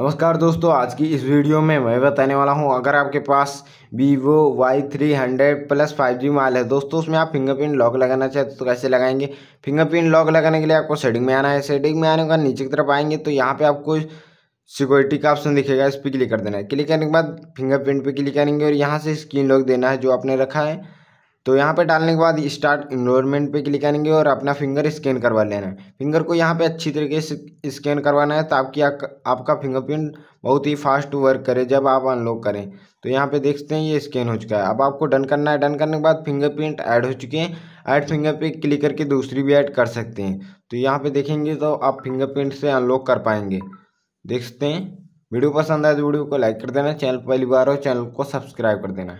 नमस्कार दोस्तों आज की इस वीडियो में मैं बताने वाला हूं अगर आपके पास Vivo Y three hundred plus five G mobile है दोस्तों उसमें आप फिंगरप्रिंट लॉक लगाना चाहते तो कैसे लगाएंगे फिंगरप्रिंट लॉक लगाने के लिए आपको सेटिंग में आना है सेटिंग में आने के बाद नीचे की तरफ आएंगे तो यहाँ पर आपको सिक्योरिटी का ऑप्शन दिखेगा इस पर क्लिक कर देना है क्लिक करने के बाद फिंगरप्रिंट पर क्लिक करेंगे और यहाँ से स्क्रीन लॉक देना है जो आपने रखा है तो यहाँ पे डालने के बाद स्टार्ट इनरोलमेंट पे क्लिक करेंगे और अपना फिंगर स्कैन करवा लेना है फिंगर को यहाँ पे अच्छी तरीके से स्कैन करवाना है ताकि आपका फिंगरप्रिंट बहुत ही फास्ट वर्क करे जब आप अनलॉक करें तो यहाँ पे देखते हैं ये स्कैन हो चुका है अब आपको डन करना है डन करने के बाद फिंगरप्रिंट ऐड हो चुके हैं ऐड फिंगर पे क्लिक करके दूसरी भी ऐड कर सकते हैं तो यहाँ पर देखेंगे तो आप फिंगरप्रिंट से अनलॉक कर पाएंगे देखते हैं वीडियो पसंद आए तो वीडियो को लाइक कर देना चैनल पहली बार हो चैनल को सब्सक्राइब कर देना